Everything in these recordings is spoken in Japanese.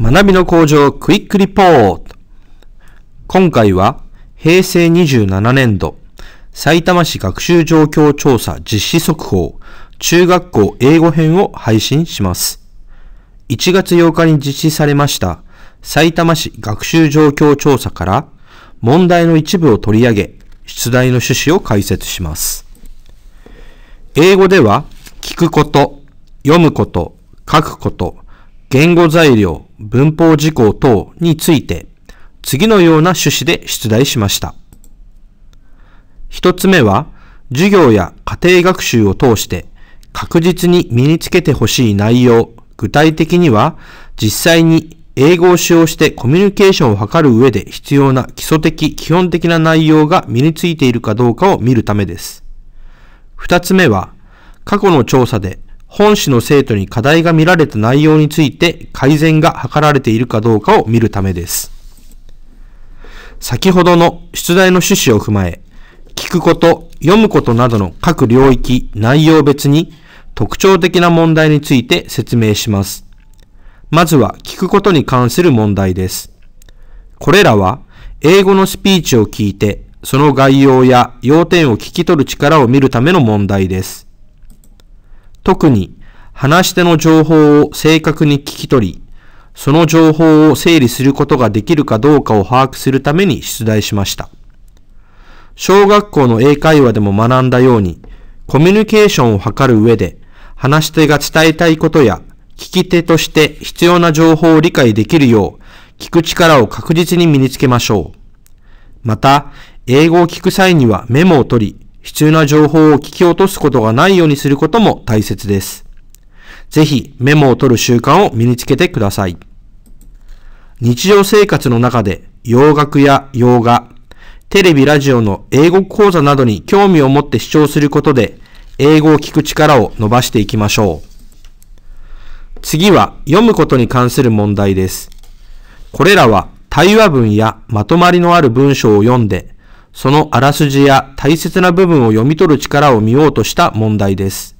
学びの向上クイックリポート。今回は平成27年度埼玉市学習状況調査実施速報中学校英語編を配信します。1月8日に実施されました埼玉市学習状況調査から問題の一部を取り上げ出題の趣旨を解説します。英語では聞くこと、読むこと、書くこと、言語材料、文法事項等について、次のような趣旨で出題しました。一つ目は、授業や家庭学習を通して確実に身につけてほしい内容、具体的には実際に英語を使用してコミュニケーションを図る上で必要な基礎的、基本的な内容が身についているかどうかを見るためです。二つ目は、過去の調査で本市の生徒に課題が見られた内容について改善が図られているかどうかを見るためです。先ほどの出題の趣旨を踏まえ、聞くこと、読むことなどの各領域、内容別に特徴的な問題について説明します。まずは聞くことに関する問題です。これらは英語のスピーチを聞いて、その概要や要点を聞き取る力を見るための問題です。特に話し手の情報を正確に聞き取り、その情報を整理することができるかどうかを把握するために出題しました。小学校の英会話でも学んだように、コミュニケーションを図る上で、話し手が伝えたいことや、聞き手として必要な情報を理解できるよう、聞く力を確実に身につけましょう。また、英語を聞く際にはメモを取り、必要な情報を聞き落とすことがないようにすることも大切です。ぜひメモを取る習慣を身につけてください。日常生活の中で洋楽や洋画、テレビ、ラジオの英語講座などに興味を持って視聴することで、英語を聞く力を伸ばしていきましょう。次は読むことに関する問題です。これらは対話文やまとまりのある文章を読んでそのあらすじや大切な部分を読み取る力を見ようとした問題です。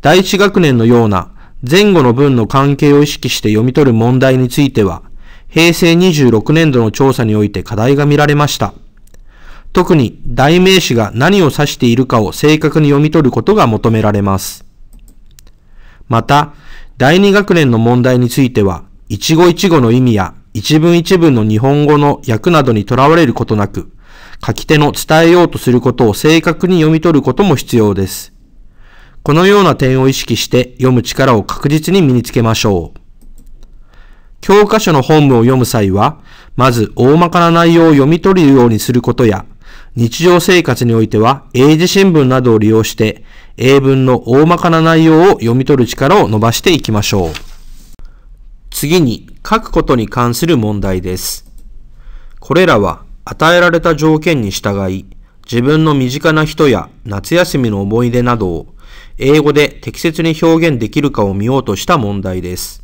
第一学年のような前後の文の関係を意識して読み取る問題については、平成26年度の調査において課題が見られました。特に代名詞が何を指しているかを正確に読み取ることが求められます。また、第二学年の問題については、一語一語の意味や一文一文の日本語の訳などにとらわれることなく、書き手の伝えようとすることを正確に読み取ることも必要です。このような点を意識して読む力を確実に身につけましょう。教科書の本文を読む際は、まず大まかな内容を読み取れるようにすることや、日常生活においては英字新聞などを利用して、英文の大まかな内容を読み取る力を伸ばしていきましょう。次に、書くことに関する問題です。これらは与えられた条件に従い、自分の身近な人や夏休みの思い出などを英語で適切に表現できるかを見ようとした問題です。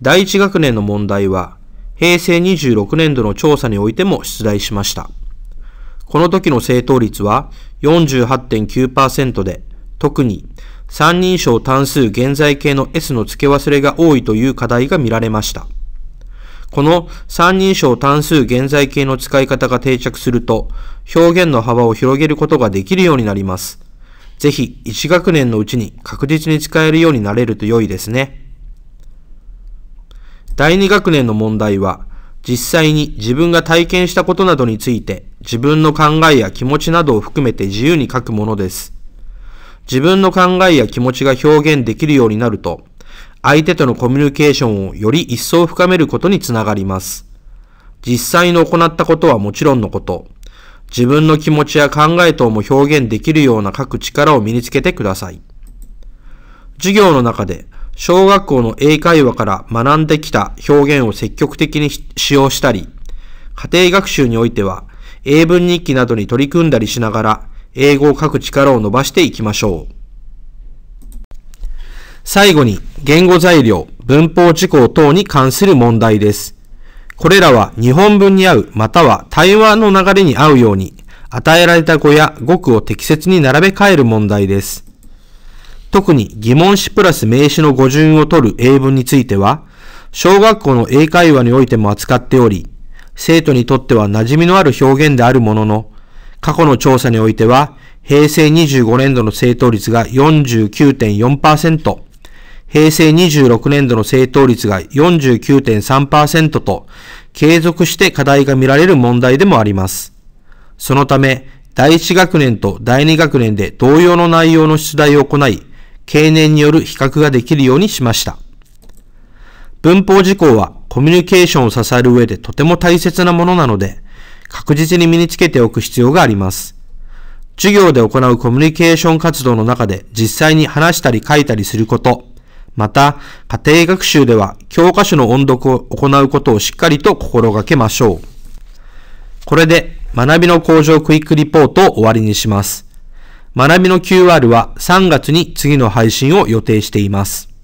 第1学年の問題は平成26年度の調査においても出題しました。この時の正答率は48.9%で特に、三人称単数現在形の s の付け忘れが多いという課題が見られました。この三人称単数現在形の使い方が定着すると、表現の幅を広げることができるようになります。ぜひ、1学年のうちに確実に使えるようになれると良いですね。第2学年の問題は、実際に自分が体験したことなどについて、自分の考えや気持ちなどを含めて自由に書くものです。自分の考えや気持ちが表現できるようになると、相手とのコミュニケーションをより一層深めることにつながります。実際の行ったことはもちろんのこと、自分の気持ちや考え等も表現できるような書く力を身につけてください。授業の中で、小学校の英会話から学んできた表現を積極的に使用したり、家庭学習においては、英文日記などに取り組んだりしながら、英語を書く力を伸ばしていきましょう。最後に、言語材料、文法事項等に関する問題です。これらは日本文に合う、または対話の流れに合うように、与えられた語や語句を適切に並べ替える問題です。特に疑問詞プラス名詞の語順を取る英文については、小学校の英会話においても扱っており、生徒にとっては馴染みのある表現であるものの、過去の調査においては、平成25年度の正答率が49.4%、平成26年度の正答率が49.3%と、継続して課題が見られる問題でもあります。そのため、第1学年と第2学年で同様の内容の出題を行い、経年による比較ができるようにしました。文法事項はコミュニケーションを支える上でとても大切なものなので、確実に身につけておく必要があります。授業で行うコミュニケーション活動の中で実際に話したり書いたりすること、また、家庭学習では教科書の音読を行うことをしっかりと心がけましょう。これで、学びの向上クイックリポートを終わりにします。学びの QR は3月に次の配信を予定しています。